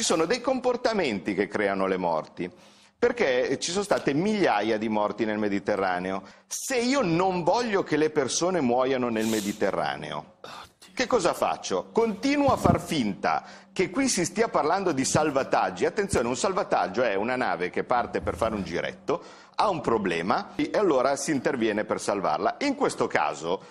ci sono dei comportamenti che creano le morti perché ci sono state migliaia di morti nel Mediterraneo. Se io non voglio che le persone muoiano nel Mediterraneo, che cosa faccio? Continuo a far finta che qui si stia parlando di salvataggi. Attenzione, un salvataggio è una nave che parte per fare un giretto, ha un problema e allora si interviene per salvarla. In questo caso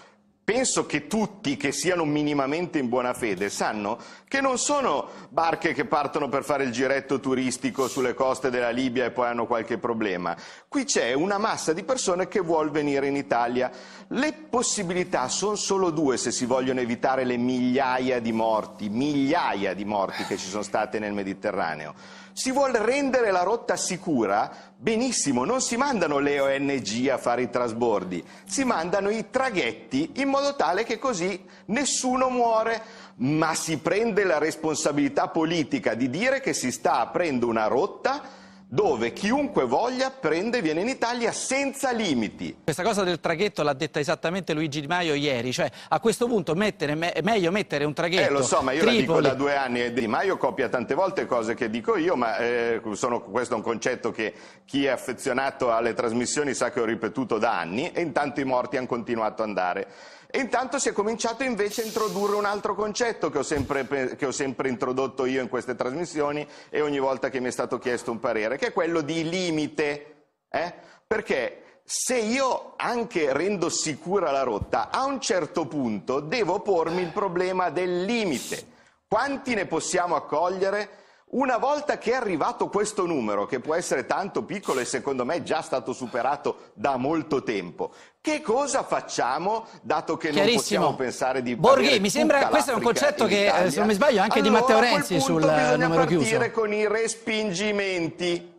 penso che tutti che siano minimamente in buona fede sanno che non sono barche che partono per fare il giretto turistico sulle coste della Libia e poi hanno qualche problema. Qui c'è una massa di persone che vuol venire in Italia. Le possibilità sono solo due se si vogliono evitare le migliaia di morti, migliaia di morti che ci sono state nel Mediterraneo. Si vuole rendere la rotta sicura? Benissimo, non si mandano le ONG a fare i trasbordi, si mandano i traghetti in modo modo tale che così nessuno muore, ma si prende la responsabilità politica di dire che si sta aprendo una rotta dove chiunque voglia prende e viene in Italia senza limiti. Questa cosa del traghetto l'ha detta esattamente Luigi Di Maio ieri, cioè a questo punto mettere, me, è meglio mettere un traghetto. Eh lo so, ma io Tripoli. la dico da due anni e Di Maio copia tante volte cose che dico io, ma eh, sono, questo è un concetto che chi è affezionato alle trasmissioni sa che ho ripetuto da anni e intanto i morti hanno continuato ad andare. E intanto si è cominciato invece a introdurre un altro concetto che ho, sempre, che ho, sempre, introdotto io in queste trasmissioni e ogni volta che mi è stato chiesto un parere, che è quello di limite. Eh? Perché se io anche rendo sicura la rotta, a un certo punto devo pormi il problema del limite. Quanti ne possiamo accogliere? Una volta che è arrivato questo numero, che può essere tanto piccolo e secondo me è già stato superato da molto tempo, che cosa facciamo dato che non possiamo pensare di Borghi, mi sembra che questo è un concetto che, se non mi sbaglio, anche allora, di Matteo Renzi sul numero chiuso. Bisogna partire con i respingimenti.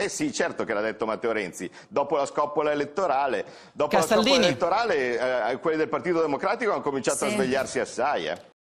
Eh sì, certo che l'ha detto Matteo Renzi. Dopo la scoppola elettorale, dopo la scoppola elettorale eh, eh, quelli del Partito Democratico hanno cominciato sì. a svegliarsi assai. Eh.